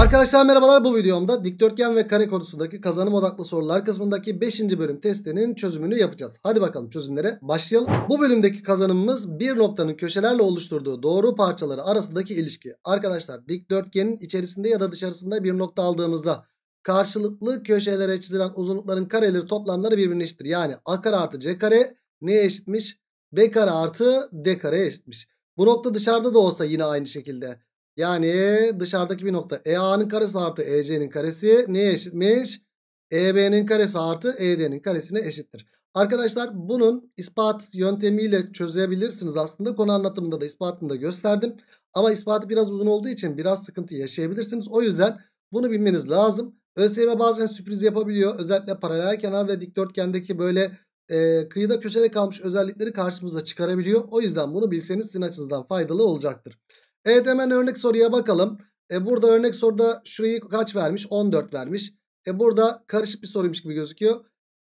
Arkadaşlar merhabalar bu videomda dikdörtgen ve kare konusundaki kazanım odaklı sorular kısmındaki 5. bölüm testinin çözümünü yapacağız. Hadi bakalım çözümlere başlayalım. Bu bölümdeki kazanımımız bir noktanın köşelerle oluşturduğu doğru parçaları arasındaki ilişki. Arkadaşlar dikdörtgenin içerisinde ya da dışarısında bir nokta aldığımızda karşılıklı köşelere çizilen uzunlukların kareleri toplamları birbirine eşittir. Yani a kare artı c kare neye eşitmiş? b kare artı d kare eşitmiş. Bu nokta dışarıda da olsa yine aynı şekilde yani dışarıdaki bir nokta EA'nın karesi artı EC'nin karesi neye eşitmiş? EB'nin karesi artı ED'nin karesine eşittir. Arkadaşlar bunun ispat yöntemiyle çözebilirsiniz aslında. Konu anlatımında da ispatını da gösterdim. Ama ispatı biraz uzun olduğu için biraz sıkıntı yaşayabilirsiniz. O yüzden bunu bilmeniz lazım. ÖSYM bazen sürpriz yapabiliyor. Özellikle paralel kenar ve dikdörtgendeki böyle e, kıyıda köşede kalmış özellikleri karşımıza çıkarabiliyor. O yüzden bunu bilseniz sizin açınızdan faydalı olacaktır. Evet hemen örnek soruya bakalım. E burada örnek soruda şurayı kaç vermiş? 14 vermiş. E burada karışık bir soruymuş gibi gözüküyor.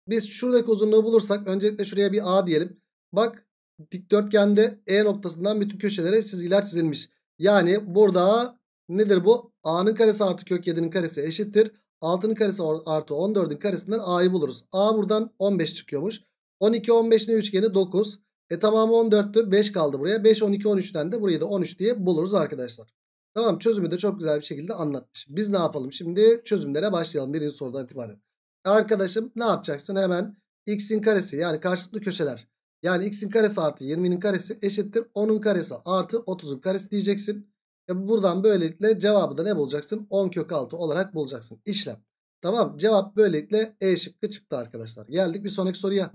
Biz şuradaki uzunluğu bulursak öncelikle şuraya bir A diyelim. Bak dikdörtgende E noktasından bütün köşelere çizgiler çizilmiş. Yani burada nedir bu? A'nın karesi artı kök 7'nin karesi eşittir. 6'nın karesi artı 14'ün karesinden A'yı buluruz. A buradan 15 çıkıyormuş. 12, 15 ne üçgeni? 9. E tamamı 14'tü. 5 kaldı buraya. 5, 12, 13'ten de burayı da 13 diye buluruz arkadaşlar. Tamam çözümü de çok güzel bir şekilde anlatmış. Biz ne yapalım şimdi? Çözümlere başlayalım birinci sorudan itibaren. Arkadaşım ne yapacaksın? Hemen x'in karesi yani karşılıklı köşeler. Yani x'in karesi artı 20'nin karesi eşittir 10'un karesi artı 30'un karesi diyeceksin. E buradan böylelikle cevabı da ne bulacaksın? 10 kök 6 olarak bulacaksın. İşlem. Tamam cevap böylelikle E şıkkı çıktı arkadaşlar. Geldik bir sonraki soruya.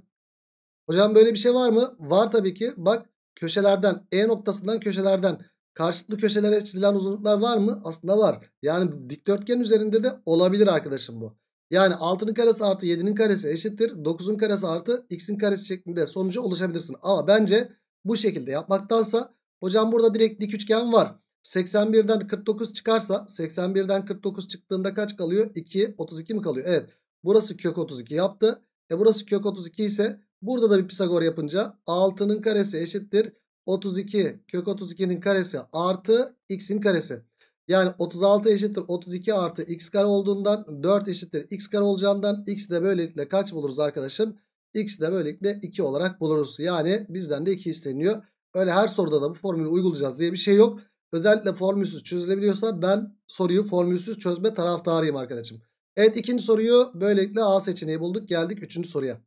Hocam böyle bir şey var mı? Var tabii ki. Bak köşelerden E noktasından köşelerden karşılıklı köşelere çizilen uzunluklar var mı? Aslında var. Yani dikdörtgen üzerinde de olabilir arkadaşım bu. Yani 6'nın karesi artı 7'nin karesi eşittir. 9'un karesi artı x'in karesi şeklinde sonuca ulaşabilirsin. Ama bence bu şekilde yapmaktansa hocam burada direkt dik üçgen var. 81'den 49 çıkarsa 81'den 49 çıktığında kaç kalıyor? 2, 32 mi kalıyor? Evet. Burası kök 32 yaptı. E burası kök 32 ise Burada da bir Pisagor yapınca 6'nın karesi eşittir. 32 kök 32'nin karesi artı x'in karesi. Yani 36 eşittir 32 artı x kare olduğundan 4 eşittir x kare olacağından x de böylelikle kaç buluruz arkadaşım? x de böylelikle 2 olarak buluruz. Yani bizden de 2 isteniyor. Öyle her soruda da bu formülü uygulayacağız diye bir şey yok. Özellikle formülsüz çözülebiliyorsa ben soruyu formülsüz çözme taraftarıyım arkadaşım. Evet ikinci soruyu böylelikle A seçeneği bulduk. Geldik üçüncü soruya.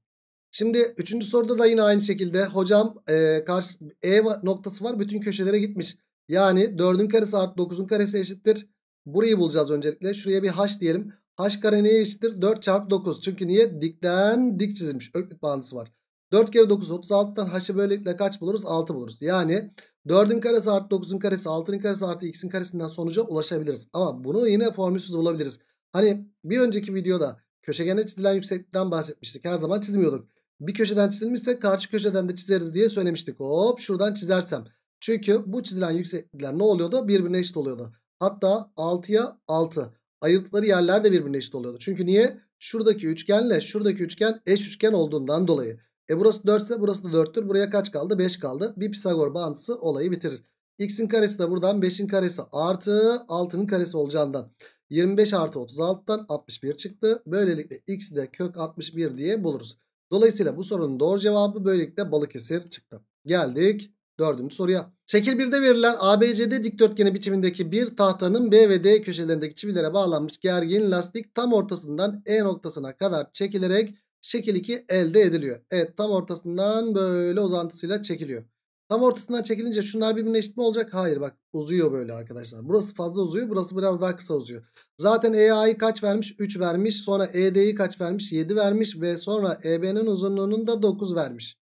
Şimdi üçüncü soruda da yine aynı şekilde hocam e, karşı E noktası var bütün köşelere gitmiş. Yani 4'ün karesi artı 9'un karesi eşittir. Burayı bulacağız öncelikle. Şuraya bir h diyelim. H kare neye eşittir? 4 çarpı 9. Çünkü niye? Dikten dik çizilmiş. Öklit bağıntısı var. 4 kere 9 36'dan h'ı böylelikle kaç buluruz? 6 buluruz. Yani 4'ün karesi artı 9'un karesi 6'nın karesi artı x'in karesinden sonuca ulaşabiliriz. Ama bunu yine formülsüz bulabiliriz. Hani bir önceki videoda köşegene çizilen yükseklikten bahsetmiştik. Her zaman çizmiyorduk. Bir köşeden çizilmişse karşı köşeden de çizeriz diye söylemiştik. Hop şuradan çizersem. Çünkü bu çizilen yükseklikler ne oluyordu? Birbirine eşit oluyordu. Hatta 6'ya 6. Ayırdıkları yerler de birbirine eşit oluyordu. Çünkü niye? Şuradaki üçgenle şuradaki üçgen eş üçgen olduğundan dolayı. E burası 4 ise burası da 4'tür. Buraya kaç kaldı? 5 kaldı. Bir Pisagor bağıntısı olayı bitirir. X'in karesi de buradan 5'in karesi artı 6'nın karesi olacağından. 25 artı 36'dan 61 çıktı. Böylelikle x'i de kök 61 diye buluruz. Dolayısıyla bu sorunun doğru cevabı böylelikle Balıkesir çıktı. Geldik dördüncü soruya. Şekil 1'de verilen ABCD dikdörtgeni biçimindeki bir tahtanın B ve D köşelerindeki çivilere bağlanmış gergin lastik tam ortasından E noktasına kadar çekilerek şekil 2 elde ediliyor. Evet tam ortasından böyle uzantısıyla çekiliyor. Tam ortasından çekilince şunlar birbirine eşit mi olacak? Hayır bak uzuyor böyle arkadaşlar. Burası fazla uzuyor. Burası biraz daha kısa uzuyor. Zaten EA'yı kaç vermiş? 3 vermiş. Sonra ED'yi kaç vermiş? 7 vermiş. Ve sonra EB'nin uzunluğunun da 9 vermiş.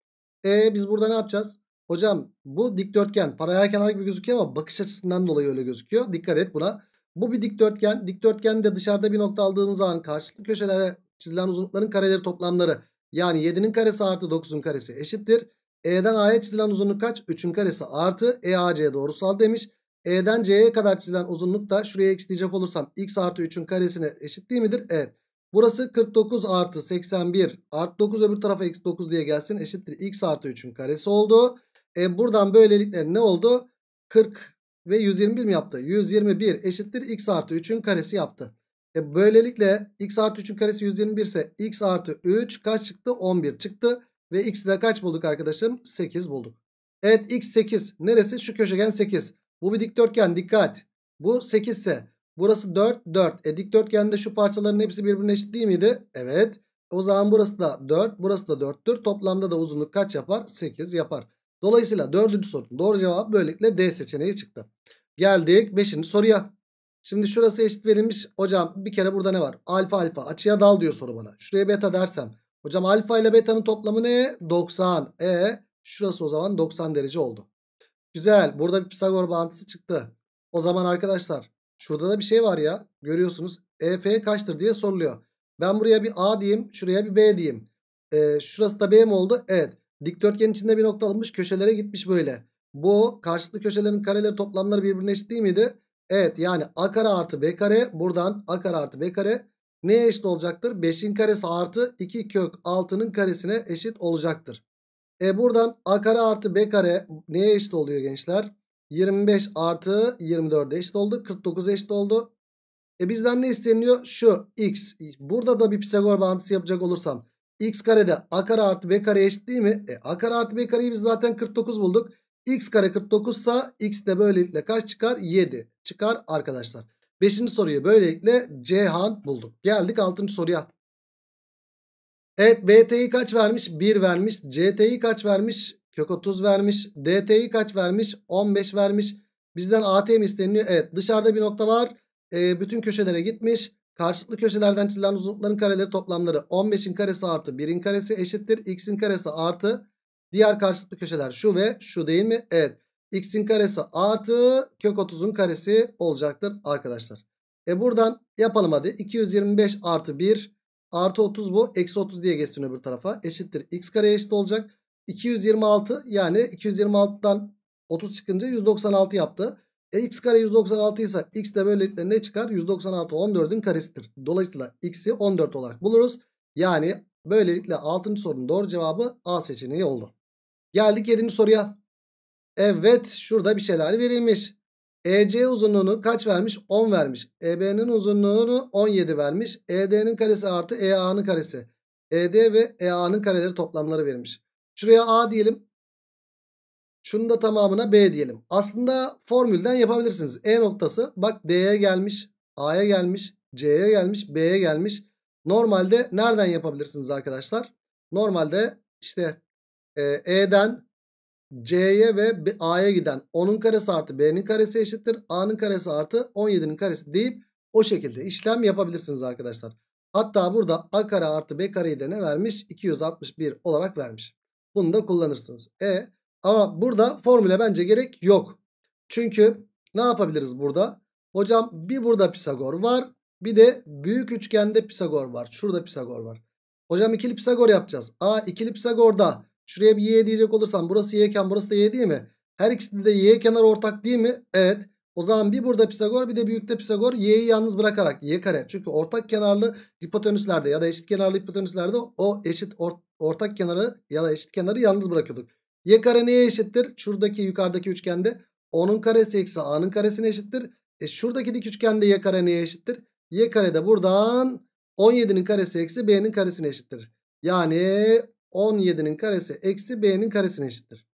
E biz burada ne yapacağız? Hocam bu dikdörtgen paralel kenar gibi gözüküyor ama bakış açısından dolayı öyle gözüküyor. Dikkat et buna. Bu bir dikdörtgen. Dikdörtgen de dışarıda bir nokta aldığınız zaman karşılıklı köşelere çizilen uzunlukların kareleri toplamları. Yani 7'nin karesi artı 9'un karesi eşittir. E'den A'ya çizilen uzunluk kaç? 3'ün karesi artı E EAC doğrusal demiş. E'den C'ye kadar çizilen uzunluk da şuraya x diyecek olursam x artı 3'ün karesine eşit değil midir? Evet. Burası 49 artı 81 artı 9 öbür tarafa x 9 diye gelsin eşittir x artı 3'ün karesi oldu. E buradan böylelikle ne oldu? 40 ve 121 mi yaptı? 121 eşittir x artı 3'ün karesi yaptı. E böylelikle x artı 3'ün karesi 121 ise x artı 3 kaç çıktı? 11 çıktı. Ve x'i de kaç bulduk arkadaşım? 8 bulduk. Evet x 8. Neresi? Şu köşegen 8. Bu bir dikdörtgen dikkat. Bu 8 ise burası 4 4. E dikdörtgende şu parçaların hepsi birbirine eşit değil miydi? Evet. O zaman burası da 4 burası da 4'tür. Toplamda da uzunluk kaç yapar? 8 yapar. Dolayısıyla dördüncü sorunun doğru cevap böylelikle D seçeneği çıktı. Geldik 5. soruya. Şimdi şurası eşit verilmiş. Hocam bir kere burada ne var? Alfa alfa açıya dal diyor soru bana. Şuraya beta dersem Hocam alfa ile beta'nın toplamı ne? 90. E şurası o zaman 90 derece oldu. Güzel. Burada bir Pisagor bağıntısı çıktı. O zaman arkadaşlar şurada da bir şey var ya. Görüyorsunuz EF kaçtır diye soruluyor. Ben buraya bir A diyeyim. Şuraya bir B diyeyim. E, şurası da B mi oldu? Evet. Dikdörtgen içinde bir nokta alınmış. Köşelere gitmiş böyle. Bu karşılıklı köşelerin kareleri toplamları birbirine eşit değil miydi? Evet yani A kare artı B kare. Buradan A kare artı B kare neye eşit olacaktır? 5'in karesi artı 2 kök 6'nın karesine eşit olacaktır. E buradan a kare artı b kare neye eşit oluyor gençler? 25 artı 24 eşit oldu. 49 eşit oldu. E bizden ne isteniyor? Şu x. Burada da bir Pisagor bağıntısı yapacak olursam. x karede a kare artı b kare eşit değil mi? E a kare artı b kareyi biz zaten 49 bulduk. x kare 49 sa x de böylelikle kaç çıkar? 7 çıkar arkadaşlar. Beşinci soruyu böylelikle Cihan bulduk. Geldik altıncı soruya. Evet BT'yi kaç vermiş? 1 vermiş. CT'yi kaç vermiş? Kök 30 vermiş. DT'yi kaç vermiş? 15 vermiş. Bizden ATM isteniliyor. Evet dışarıda bir nokta var. E, bütün köşelere gitmiş. Karşılıklı köşelerden çizilen uzunlukların kareleri toplamları 15'in karesi artı 1'in karesi eşittir. X'in karesi artı diğer karşılıklı köşeler şu ve şu değil mi? Evet x'in karesi artı kök 30'un karesi olacaktır arkadaşlar. E buradan yapalım hadi. 225 artı 1 artı 30 bu. Eksi 30 diye geçsin öbür tarafa. Eşittir. X kare eşit olacak. 226 yani 226'dan 30 çıkınca 196 yaptı. E x kare 196 ise x de böylelikle ne çıkar? 196 14'ün karesidir. Dolayısıyla x'i 14 olarak buluruz. Yani böylelikle 6. sorunun doğru cevabı A seçeneği oldu. Geldik 7. soruya. Evet şurada bir şeyler verilmiş. EC uzunluğunu kaç vermiş? 10 vermiş. EB'nin uzunluğunu 17 vermiş. ED'nin karesi artı EA'nın karesi. ED ve EA'nın kareleri toplamları verilmiş. Şuraya A diyelim. Şunun da tamamına B diyelim. Aslında formülden yapabilirsiniz. E noktası bak D'ye gelmiş. A'ya gelmiş. C'ye gelmiş. B'ye gelmiş. Normalde nereden yapabilirsiniz arkadaşlar? Normalde işte e, E'den C'ye ve A'ya giden 10'un karesi artı B'nin karesi eşittir. A'nın karesi artı 17'nin karesi deyip o şekilde işlem yapabilirsiniz arkadaşlar. Hatta burada A kare artı B kareyi de ne vermiş? 261 olarak vermiş. Bunu da kullanırsınız. E ama burada formüle bence gerek yok. Çünkü ne yapabiliriz burada? Hocam bir burada Pisagor var. Bir de büyük üçgende Pisagor var. Şurada Pisagor var. Hocam ikili Pisagor yapacağız. A ikili Pisagor'da Şuraya bir y diyecek olursam burası y'ken burası da y değil mi? Her ikisinde de y kenar ortak değil mi? Evet. O zaman bir burada Pisagor bir de büyükte Pisagor y'yi yalnız bırakarak y kare. Çünkü ortak kenarlı hipotenüslerde ya da eşit kenarlı hipotenüslerde o eşit or ortak kenarı ya da eşit kenarı yalnız bırakıyorduk. y kare neye eşittir? Şuradaki yukarıdaki üçgende onun karesi eksi a'nın karesine eşittir. E şuradaki dik üçgende y kare neye eşittir? y kare de buradan 17'nin karesi eksi b'nin karesine eşittir. Yani 17'nin karesi eksi b'nin karesine eşittir.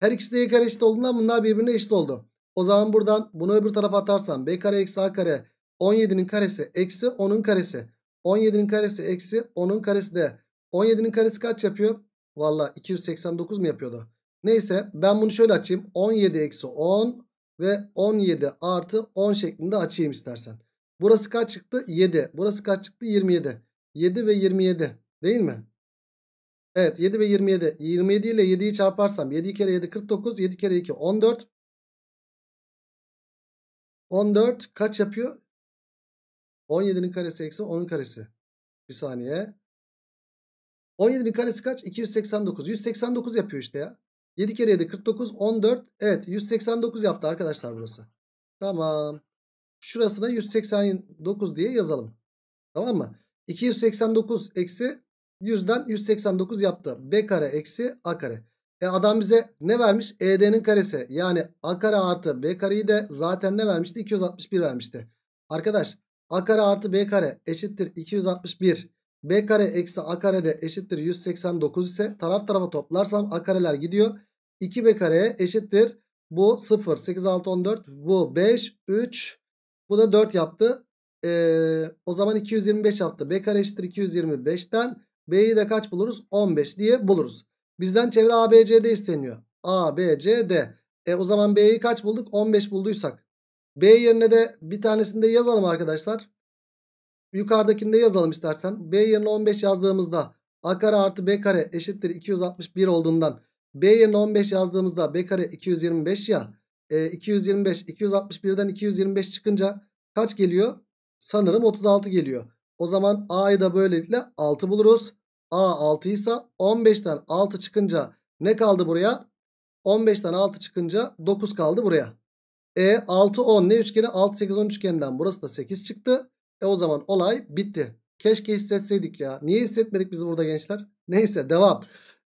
Her ikisi de y kare eşit olduğundan bunlar birbirine eşit oldu. O zaman buradan bunu öbür tarafa atarsam b kare eksi a kare 17'nin karesi eksi 10'un karesi. 17'nin karesi eksi 10'un karesi de 17'nin karesi kaç yapıyor? Valla 289 mu yapıyordu? Neyse ben bunu şöyle açayım. 17 eksi 10 ve 17 artı 10 şeklinde açayım istersen. Burası kaç çıktı? 7. Burası kaç çıktı? 27. 7 ve 27 değil mi? Evet 7 ve 27. 27 ile 7'yi çarparsam 7 kere 7 49. 7 kere 2 14. 14 kaç yapıyor? 17'nin karesi eksi 10'un karesi. Bir saniye. 17'nin karesi kaç? 289. 189 yapıyor işte ya. 7 kere 7 49 14. Evet 189 yaptı arkadaşlar burası. Tamam. Şurasına 189 diye yazalım. Tamam mı? 289 eksi 100'den 189 yaptı. B kare eksi A kare. E adam bize ne vermiş? ED'nin karesi. Yani A kare artı B kareyi de zaten ne vermişti? 261 vermişti. Arkadaş A kare artı B kare eşittir 261. B kare eksi A kare de eşittir 189 ise taraf tarafa toplarsam A kareler gidiyor. 2B kare eşittir. Bu 0. 8, 6, 14. Bu 5, 3. Bu da 4 yaptı. Ee, o zaman 225 yaptı. B kare eşittir 225'ten B'yi de kaç buluruz? 15 diye buluruz. Bizden çevre ABCD isteniyor. ABCD. E o zaman B'yi kaç bulduk? 15 bulduysak. B yerine de bir tanesinde yazalım arkadaşlar. Yukarıdakinde yazalım istersen. B yerine 15 yazdığımızda A kare artı B kare eşittir 261 olduğundan B yerine 15 yazdığımızda B kare 225 ya. E, 225 261'den 225 çıkınca kaç geliyor? Sanırım 36 geliyor. O zaman A'yı da böylelikle 6 buluruz. A 6 ise 15'ten 6 çıkınca ne kaldı buraya? 15'ten 6 çıkınca 9 kaldı buraya. E 6 10 ne üçgeni? 6 8 10 üçgeninden burası da 8 çıktı. E o zaman olay bitti. Keşke hissetseydik ya. Niye hissetmedik biz burada gençler? Neyse devam.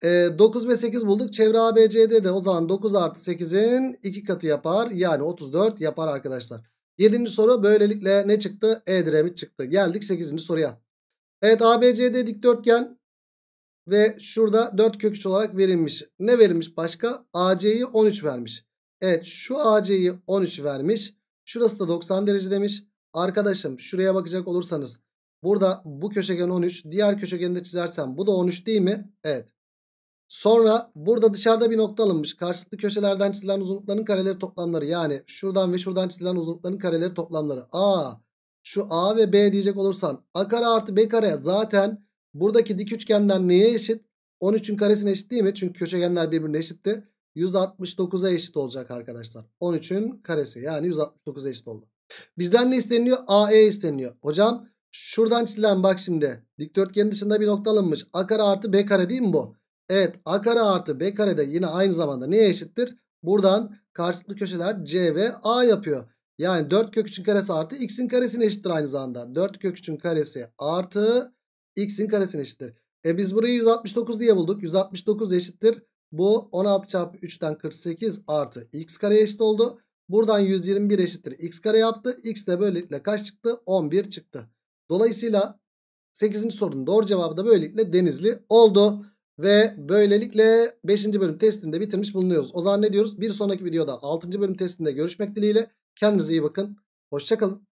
E, 9 ve 8 bulduk. Çevre ABC'de de o zaman 9 artı 8'in 2 katı yapar. Yani 34 yapar arkadaşlar. 7. soru böylelikle ne çıktı? E diremit çıktı. Geldik 8. soruya. Evet ABCD dikdörtgen ve şurada 4 kök olarak verilmiş. Ne verilmiş başka? AC'yi 13 vermiş. Evet şu AC'yi 13 vermiş. Şurası da 90 derece demiş. Arkadaşım şuraya bakacak olursanız burada bu köşegen 13 diğer köşegeni de çizersem bu da 13 değil mi? Evet. Sonra burada dışarıda bir nokta alınmış. Karşılıklı köşelerden çizilen uzunlukların kareleri toplamları yani şuradan ve şuradan çizilen uzunlukların kareleri toplamları. A şu A ve B diyecek olursan A kare artı B kare zaten Buradaki dik üçgenden neye eşit? 13'ün karesine eşit değil mi? Çünkü köşegenler birbirine eşitti. 169'a eşit olacak arkadaşlar. 13'ün karesi yani 169'a eşit oldu. Bizden ne isteniyor? AE isteniyor. Hocam şuradan çizilen bak şimdi. dikdörtgen dışında bir nokta alınmış. A kare artı B kare değil mi bu? Evet A kare artı B kare de yine aynı zamanda neye eşittir? Buradan karşılıklı köşeler C ve A yapıyor. Yani 4 kök 3'ün karesi artı x'in karesine eşittir aynı zamanda. 4 kök 3'ün karesi artı x'in karesine eşittir. E biz burayı 169 diye bulduk. 169 eşittir. Bu 16 çarpı 3'ten 48 artı x kare eşit oldu. Buradan 121 eşittir x kare yaptı. X de böylelikle kaç çıktı? 11 çıktı. Dolayısıyla 8. sorunun doğru cevabı da böylelikle Denizli oldu. Ve böylelikle 5. bölüm testinde bitirmiş bulunuyoruz. O zaman ne diyoruz? Bir sonraki videoda 6. bölüm testinde görüşmek dileğiyle. Kendinize iyi bakın. Hoşçakalın.